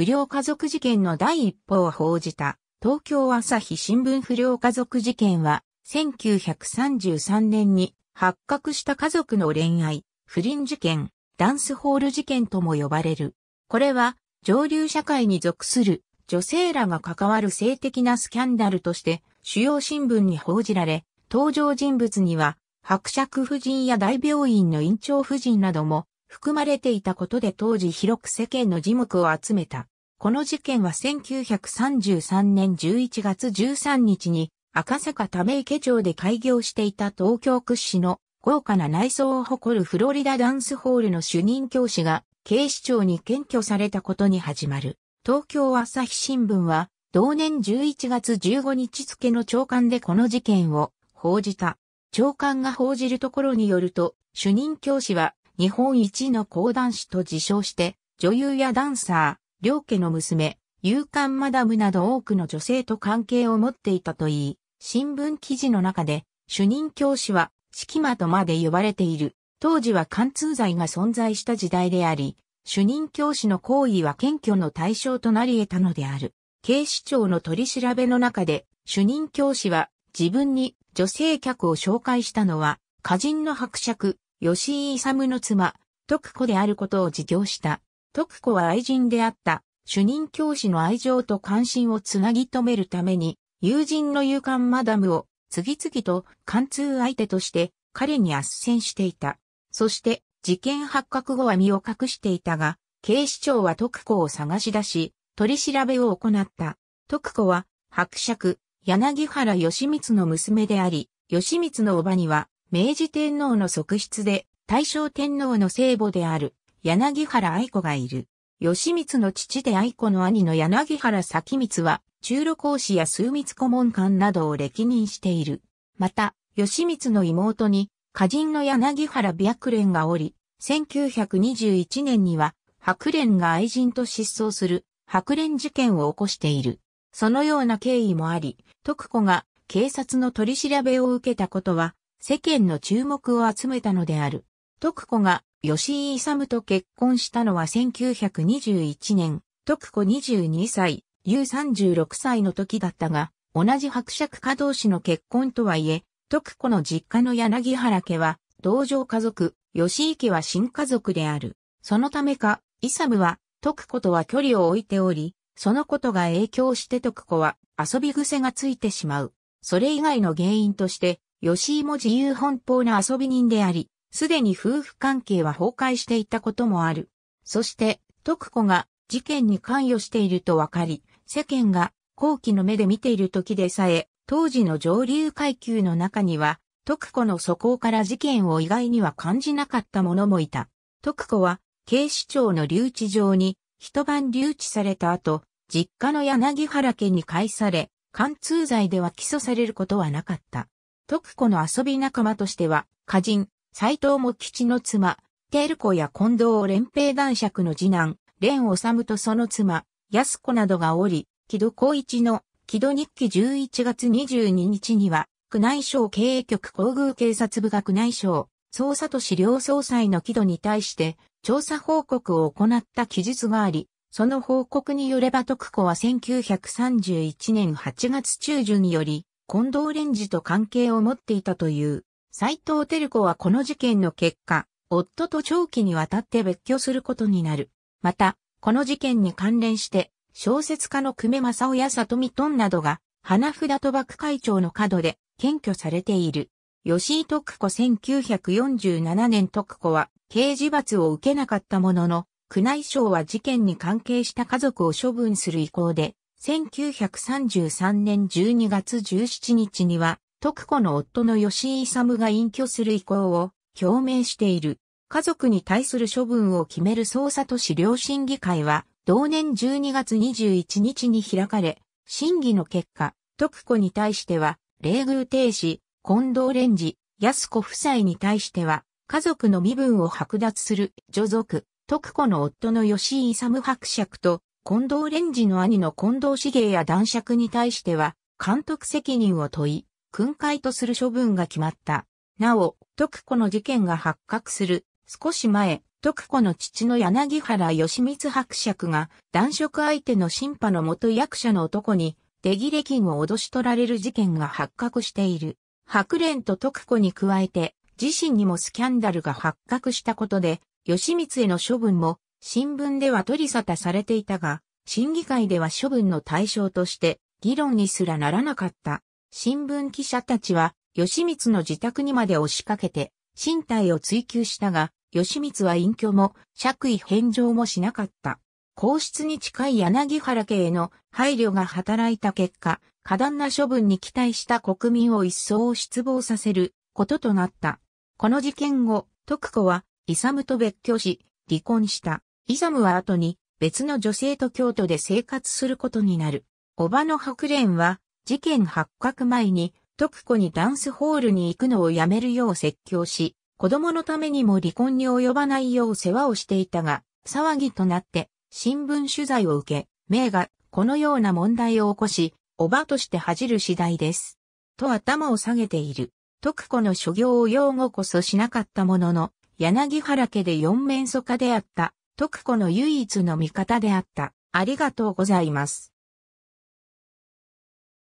不良家族事件の第一報を報じた東京朝日新聞不良家族事件は1933年に発覚した家族の恋愛、不倫事件、ダンスホール事件とも呼ばれる。これは上流社会に属する女性らが関わる性的なスキャンダルとして主要新聞に報じられ、登場人物には伯爵夫人や大病院の院長夫人なども含まれていたことで当時広く世間の耳目を集めた。この事件は1933年11月13日に赤坂ため池町で開業していた東京屈指の豪華な内装を誇るフロリダダンスホールの主任教師が警視庁に検挙されたことに始まる。東京朝日新聞は同年11月15日付の長官でこの事件を報じた。長官が報じるところによると、主任教師は日本一の講談師と自称して、女優やダンサー、両家の娘、勇敢マダムなど多くの女性と関係を持っていたといい、新聞記事の中で、主任教師は、敷間とまで呼ばれている。当時は貫通罪が存在した時代であり、主任教師の行為は検挙の対象となり得たのである。警視庁の取り調べの中で、主任教師は自分に女性客を紹介したのは、歌人の伯爵、吉井勇の妻、徳子であることを自供した。徳子は愛人であった、主任教師の愛情と関心をつなぎ止めるために、友人の勇敢マダムを次々と貫通相手として彼に圧戦していた。そして事件発覚後は身を隠していたが、警視庁は徳子を探し出し、取り調べを行った。徳子は伯爵、柳原義光の娘であり、義光の叔母には明治天皇の側室で、大正天皇の聖母である、柳原愛子がいる。吉光の父で愛子の兄の柳原咲光は、中路講師や数密顧問官などを歴任している。また、吉光の妹に、歌人の柳原白蓮がおり、1921年には、白蓮が愛人と失踪する、白蓮事件を起こしている。そのような経緯もあり、徳子が警察の取り調べを受けたことは、世間の注目を集めたのである。徳子が吉井勇と結婚したのは1921年、徳子22歳、優36歳の時だったが、同じ伯爵家同士の結婚とはいえ、徳子の実家の柳原家は、同情家族、吉井家は新家族である。そのためか、勇は、徳子とは距離を置いており、そのことが影響して徳子は遊び癖がついてしまう。それ以外の原因として、吉井も自由奔放な遊び人であり、すでに夫婦関係は崩壊していたこともある。そして、徳子が事件に関与していると分かり、世間が後期の目で見ている時でさえ、当時の上流階級の中には、徳子の素行から事件を意外には感じなかった者もいた。徳子は、警視庁の留置場に、一晩留置された後、実家の柳原家に返され、貫通罪では起訴されることはなかった。徳子の遊び仲間としては、歌人、斎藤茂吉の妻、テル子や近藤連平男爵の次男、蓮治とその妻、安子などがおり、木戸光一の木戸日記11月22日には、宮内省経営局皇宮警察部が宮内省、捜査都市両総裁の木戸に対して、調査報告を行った記述があり、その報告によれば徳子は1931年8月中旬により、近藤蓮次と関係を持っていたという。斎藤照子はこの事件の結果、夫と長期にわたって別居することになる。また、この事件に関連して、小説家の久米正夫や里見トンなどが、花札賭博会長の角で検挙されている。吉井徳子1947年徳子は刑事罰を受けなかったものの、宮内省は事件に関係した家族を処分する意向で、1933年12月17日には、徳子の夫の吉井勇が隠居する意向を表明している。家族に対する処分を決める捜査都市両審議会は、同年12月21日に開かれ、審議の結果、徳子に対しては、霊遇停止、近藤蓮司、安子夫妻に対しては、家族の身分を剥奪する、女族、徳子の夫の吉井勇伯爵と、近藤蓮次の兄の近藤茂や男爵に対しては、監督責任を問い、訓戒とする処分が決まった。なお、徳子の事件が発覚する、少し前、徳子の父の柳原義光伯爵が、男爵相手の審判の元役者の男に、出切れ金を脅し取られる事件が発覚している。白蓮と徳子に加えて、自身にもスキャンダルが発覚したことで、義光への処分も新聞では取り沙汰されていたが、審議会では処分の対象として議論にすらならなかった。新聞記者たちは、吉光の自宅にまで押しかけて、身体を追求したが、吉光は隠居も、爵位返上もしなかった。皇室に近い柳原家への配慮が働いた結果、過断な処分に期待した国民を一層失望させることとなった。この事件後、徳子は、イサムと別居し、離婚した。イザムは後に別の女性と京都で生活することになる。おばの白蓮は事件発覚前に徳子にダンスホールに行くのをやめるよう説教し、子供のためにも離婚に及ばないよう世話をしていたが、騒ぎとなって新聞取材を受け、名がこのような問題を起こし、おばとして恥じる次第です。と頭を下げている。徳子の所業を擁護こそしなかったものの、柳原家で四面楚歌であった徳子の唯一の味方であった。ありがとうございます。